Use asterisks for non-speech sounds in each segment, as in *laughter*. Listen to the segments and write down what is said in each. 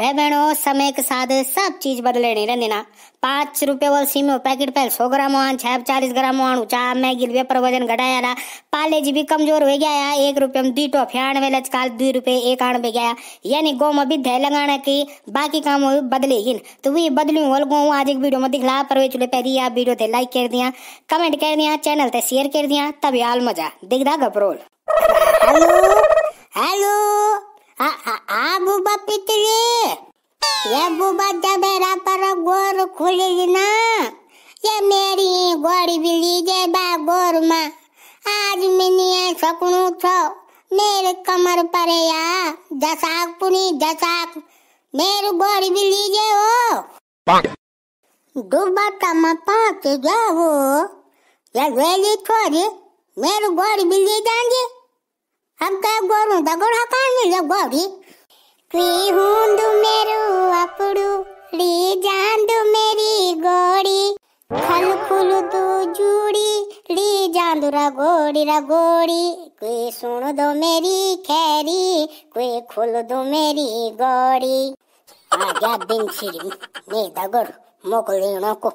भाई बहनों समय के साथ सब चीज बदले नहीं रहने ना पांच रुपए वाले सी में पैकेट पहले सौ ग्राम वन छह चालीस ग्राम वन चा मैगी रुपये वजन घटाया ना पाले जी भी कमजोर हो गया या एक रुपये में दी टो वेल लचकाल दो रुपये एक आण बे गया यानी गो में भी लगाना की बाकी काम बदलेगी तो वही बदलू वाल गो आज एक वीडियो में दिखला पर चुले आप वीडियो थे लाइक कर दिया कमेंट कर दिया चैनल शेयर कर दिया तभी आल मजा दिख घबरोल हेलो हेलो ಆ ಆ ಬೂಬ ಪಿತ್ರಿ ಏ ಬೂಬ ಜಬೇರ ಪರ ಗೋರು ಕುಳಿದಿನ ये मेरी गोरी बिल्ली जय बागोर माँ आज मैंने सकनू छो मेरे कमर पर या दसाक पुनी दसाक मेरे गोरी बिल्ली जय हो डूबा तम पाँच जाओ ये वेली छोरी मेरे गोरी बिल्ली जान ಹಗ್ಗ ಗೋರು ದಗೋಡು ಹಾಕಾಣಿಲ್ಲ ಗೋರಿ ಕ್ರೀ ಹೂಂದು ಮೇರು ಅಪುಡು ರೀ ಜಾಂದು ಮೇರಿ ಗೋಡಿ ಖಲ್ ಖುಲುದು ಜೂಡಿ ರೀ ಜಾಂದುರ ಗೋಡಿರ ಗೋಡಿ ಕ್ವೇ ಸುಣುದು ಮೇರಿ ಖೇರಿ ಕ್ವೇ ಖುಲುದು ಮೇರಿ ಗೋಡಿ ಆಗ ಬಿನ್ಸಿರಿ ನೀ ದಗೋಡು ಮೊಕುಳಿಣಕು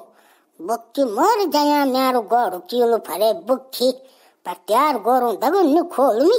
ಬುಕ್ಕಿ ಮೋರಿ ಜಯ ಮ್ಯಾರು ಗೋಡು ಕೀಲು ಫರೆ ಬುಕ್ಕಿ ಪತ್ಯಾರು ಗೋರು ದಗು ನು ಖೋಲು ಮಿ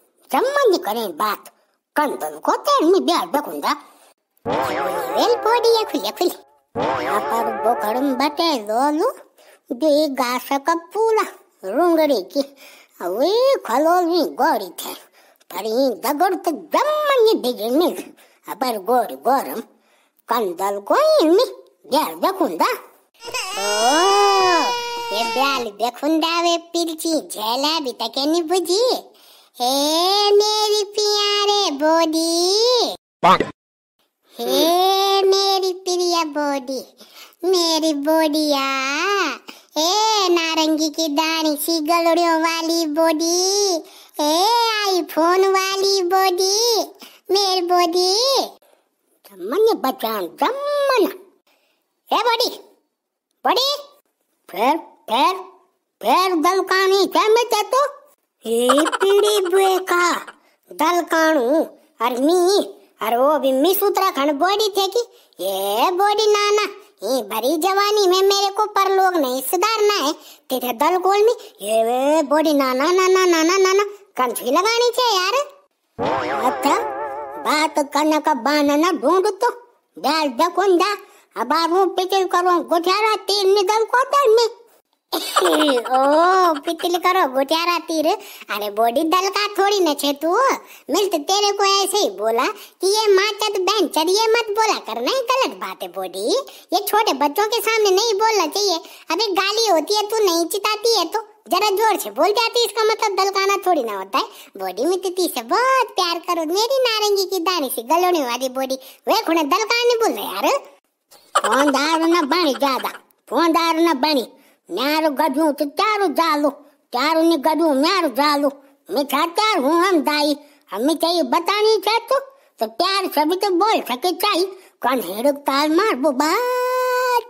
ब्रह्मण्य करें बात कंदल को तेर में ब्याह बकुंदा वेल पोड़ी ये खुले खुले अपर बोखड़म बटे दोनु दे गासा का पूला रुंगड़ी की वे खलोली गोरी थे पर ये दगड़ तो ब्रह्मण्य बिगड़ ये ब्याल बकुंदा वे पिलची झेला भी तके नहीं बुझी हे मेरी प्यारे बॉडी हे मेरी प्रिय बॉडी मेरी बोडिया हे नारंगी की दाढ़ी सी गलड़ियों वाली बॉडी हे आईफोन वाली बॉडी मेरी बॉडी दमन बचान दमन हे बॉडी बॉडी फिर फिर फिर दमकानी क्या मैं तो ये पीड़ी का दल काणू और मी और वो भी मिस उत्तराखंड बॉडी थे कि ये बॉडी नाना ये भरी जवानी में मेरे को परलोक नहीं सुधारना है तेरे दल गोल में ये बॉडी नाना नाना नाना नाना कंछी लगानी चाहिए यार अच्छा बात करने का बहाना ना ढूंढ तो डाल देखो अब आप पिचल करो गुठियारा तीन निगम को दल में *laughs* ओ पितल करो घुटियारा तीर अरे बॉडी दल का थोड़ी न छे तू मिल्ट तो तेरे को ऐसे ही बोला कि ये माचत बहन चलिए मत बोला कर नहीं गलत बात है बॉडी ये छोटे बच्चों के सामने नहीं बोलना चाहिए अबे गाली होती है तू नहीं चिताती है तो जरा जोर से बोल जाती इसका मतलब दलकाना थोड़ी ना होता है बॉडी में तिथि तो से बहुत प्यार करो मेरी नारंगी की दानी सी गलोने वाली बॉडी वे खुने दलकाने बोल रहे यार फोन दारू ना बनी ज्यादा फोन दारू ना बनी म्यारो गधू तो त्यारो जालो त्यारो ने गधू म्यारो जालो मिठा त्यार हूँ हम दाई हमें चाहिए बतानी चाहे तो तो प्यार सभी तो बोल सके चाहिए कौन हेड़ो ताल मार बो बात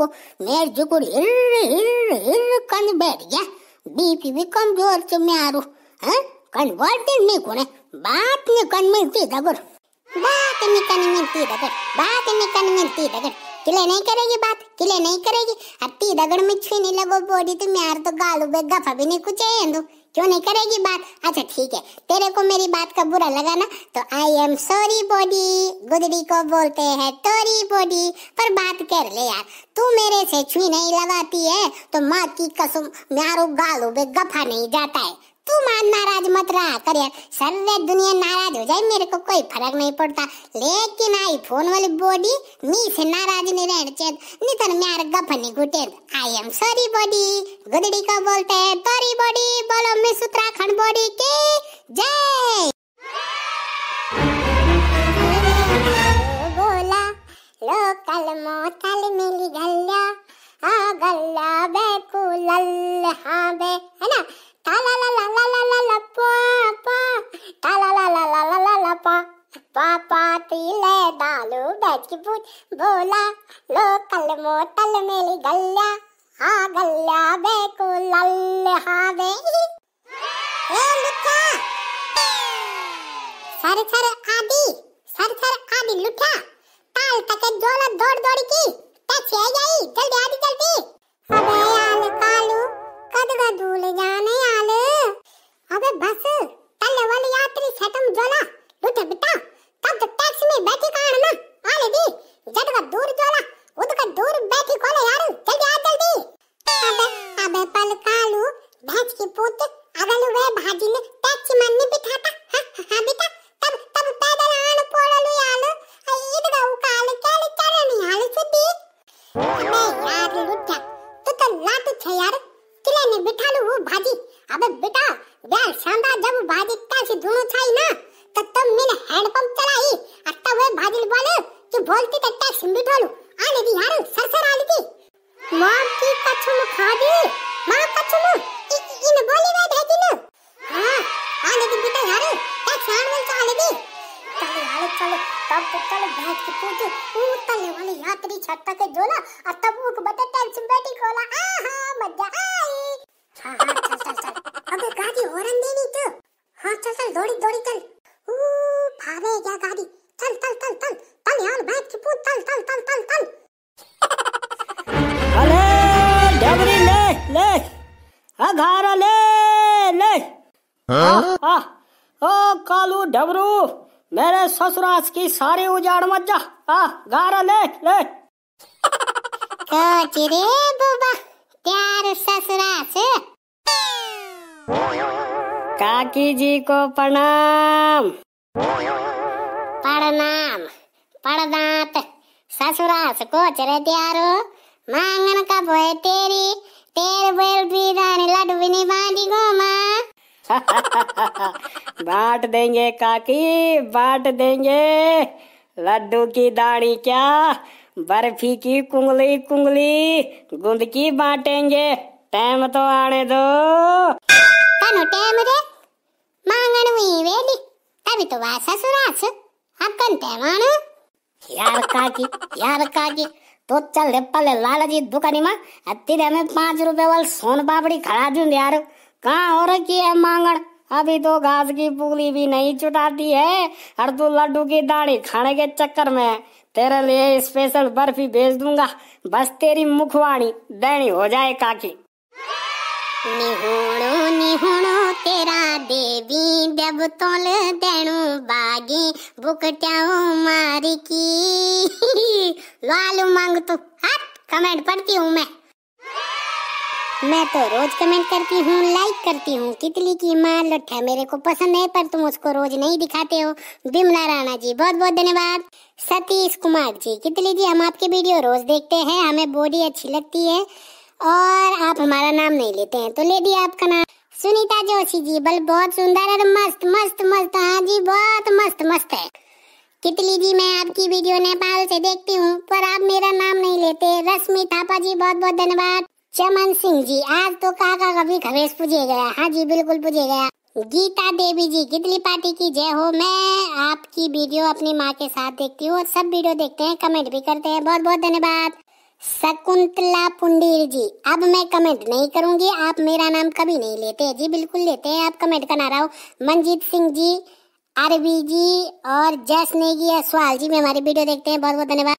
को मेर जुकुर हिर हिर हिर कन बैठ गया बीपी भी कमजोर से म्यारो हैं कन बोलते नहीं कोने बात ने कन मिलती दगर बात ने कन मिलती दगर बात ने कन मिलती दगर किले नहीं करेगी बात किले नहीं करेगी अति दगड़ में छूने लगो बोली तुम तो यार तो गालू बे गफा भी नहीं कुछ है दो तो। क्यों नहीं करेगी बात अच्छा ठीक है तेरे को मेरी बात का बुरा लगा ना तो आई एम सॉरी बॉडी गुदड़ी को बोलते हैं तोरी बॉडी पर बात कर ले यार तू मेरे से छुई नहीं लगाती है तो माँ की कसम मारू गालू बे गफा नहीं जाता है तू मान नाराज मत रहा कर यार सर्वे दुनिया नाराज हो जाए मेरे को कोई फर्क नहीं पड़ता लेकिन आई फोन वाली बॉडी मी से नाराज नहीं रह चेत नितन म्यार गफनी गुटे आई एम सॉरी बॉडी गुदड़ी को बोलते हैं तोरी बॉडी बोलो मिस उत्तराखंड बॉडी के जय बोला लोकल मोटल मिली गल्ला आ गल्ला बे कुलल हाँ बे पतीले डालो बैज की पूछ बोला लो कल मो तल मेरी गल्या हाँ गल्या बे को लल हाँ बे ए लुठा सर सर आदि सर सर आदि लुठा ताल तके जोला दौड़ दौड़ की टच है गई जल्दी आदि जल्दी अबे यार किले ने बिठा लो वो भाजी अबे बेटा यार शानदार जब भाजी का से धुनो छाई ना तब तब तो मिल हैंडपंप चलाई और तब वे भाजी बोले कि बोलती तक तो टैक्स बिठा लो आ दी यार सरसर आ थी मां की कछु में खा दी मां कछु में इन बोली वे भेजी ना हां आ दी बेटा यार तब चल तो बैठ के पूछ तू तले वाले यात्री छत तक जोला और तब उक बटे टेंशन बैठी खोला आ हा मजा आई हाँ, हाँ, अबे गाड़ी होरन देनी तो हां चल चल दौड़ी दौड़ी चल ऊ भागे क्या गाड़ी चल चल चल चल चल यार बैठ के पूछ चल चल चल चल चल अरे डबरी ले ले अघारा ले ले हां ओ कालू डबरू मेरे ससुरास की सारी उजाड़ मत जा आ गारा ले ले कोच *laughs* रे बुबा प्यार ससुरास काकी जी को प्रणाम प्रणाम पड़दात ससुरास को चरे प्यारो मांगन का भोय तेरी तेर बेल भी नहीं बांधी गोमा *laughs* बांट देंगे काकी बांट देंगे लड्डू की दाढ़ी क्या बर्फी की कुंगली कुंगली गुंद की बांटेंगे टाइम तो आने दो कनु टाइम दे मांगन हुई वेली अभी तो वासा सुरास अब कन टाइम आने यार काकी यार काकी तो चल रे पहले लाला जी दुकानी में अतिर में पांच रुपए वाल सोन बाबड़ी खड़ा दू यार कहा हो रखी है मांगण अभी तो घास की पुगली भी नहीं चुटाती है और तू लड्डू की दाढ़ी खाने के चक्कर में तेरे लिए स्पेशल बर्फी भेज दूंगा बस तेरी मुखवाणी दैनी हो जाए काकी निहुणो निहुणो तेरा देवी जब तोल देणु बागी बुक चाओ मारी की *laughs* लालू मांग तू हट कमेंट पढ़ती हूँ मैं मैं तो रोज कमेंट करती हूँ लाइक करती हूँ कितली की माँ लट्ठा मेरे को पसंद है पर तुम उसको रोज नहीं दिखाते हो बिमला राणा जी बहुत बहुत धन्यवाद सतीश कुमार जी कितली जी हम आपके वीडियो रोज देखते हैं हमें बॉडी अच्छी लगती है और आप हमारा नाम नहीं लेते हैं तो ले दिया आपका नाम सुनीता जोशी जी बल बहुत सुंदर और मस्त मस्त मस्त हाँ जी बहुत मस्त मस्त है कितली जी मैं आपकी वीडियो नेपाल से देखती हूँ पर आप मेरा नाम नहीं लेते रश्मि थापा जी बहुत बहुत धन्यवाद चमन सिंह जी आज तो काका का भी पूछे गया हाँ जी बिल्कुल पूछे गया गीता देवी जी कितली पार्टी की जय हो मैं आपकी वीडियो अपनी माँ के साथ देखती हूँ और सब वीडियो देखते हैं कमेंट भी करते हैं बहुत बहुत धन्यवाद शकुंतला पुंडीर जी अब मैं कमेंट नहीं करूंगी आप मेरा नाम कभी नहीं लेते जी बिल्कुल लेते हैं आप कमेंट करना रहा हूँ मनजीत सिंह जी आरवी जी और जस नेगी सवाल जी भी हमारी वीडियो देखते हैं बहुत बहुत धन्यवाद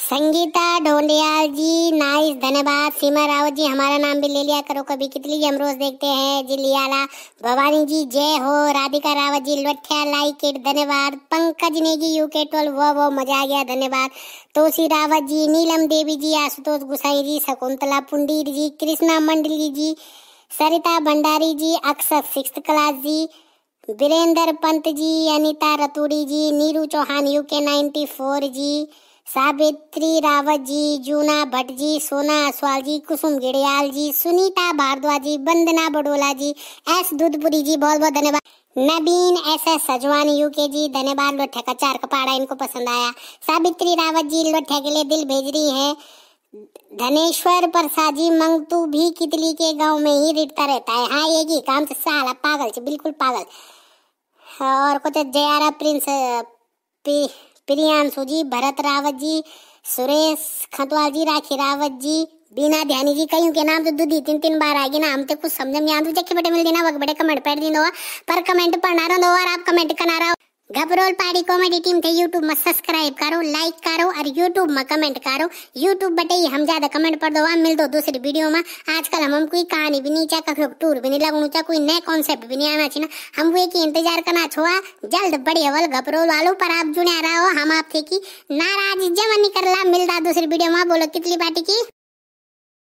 संगीता ढोंडियाल जी नाइस धन्यवाद सीमा रावत जी हमारा नाम भी ले लिया करो कभी कितनी हम रोज देखते हैं जी लियाला भवानी जी जय हो राधिका रावत जी लठिया लाइक इट धन्यवाद पंकज नेगी यू के ट्वेल्व वो वो मजा आ गया धन्यवाद तोसी रावत जी नीलम देवी जी आशुतोष गुसाई जी शकुंतला पुंडीर जी कृष्णा मंडली जी सरिता Bhandari ji Akshar six class ji Virendra Pant ji Anita Raturi ji Neeru Chauhan U K ninety four ji Savitri Rawat ji Juna Bhatt ji Sona Aswal ji Kusum Gidiyal ji Sunita Bhardwaj ji Vandana Badola ji S Doodhpuri ji बहुत बहुत धन्यवाद Nabin S S Sajwan U K ji धन्यवाद लोठे का चार कपाड़ा इनको पसंद आया सावित्री रावत जी लोठे के लिए दिल भेज रही है धनेश्वर प्रसाद जी मंगतू भी कितली के गांव में ही रिटता रहता है हाँ ये जी काम से साला पागल से बिल्कुल पागल और कुछ जयारा प्रिंस पी प्रियांशु जी भरत रावत जी सुरेश खतवाल जी राखी रावत जी बीना ध्यानी जी कहीं के नाम तो दो दी तीन तीन बार आ गए ना हम तो कुछ समझ में आंदू जखे बेटे मिल देना वक बड़े कमेंट पढ़ दी पर कमेंट पढ़ना रहा और आप कमेंट करना रहा गबरोल पारी कॉमेडी टीम थे यूट्यूब में सब्सक्राइब करो लाइक करो और यूट्यूब में कमेंट करो यूट्यूब बटे ही हम ज्यादा कमेंट पढ़ दो वहां मिल दो दूसरी वीडियो में आजकल हम हम कोई कहानी भी नहीं चाहे टूर भी नहीं लगना चाहे कोई नए कॉन्सेप्ट भी नहीं आना चाहिए हम वे की इंतजार करना छोड़ा जल्द बढ़िया वाल गबरोल वालों पर आप जुड़े रहो हम आपसे की नाराज जमा निकलला मिलता दूसरी वीडियो में बोलो कितनी पार्टी की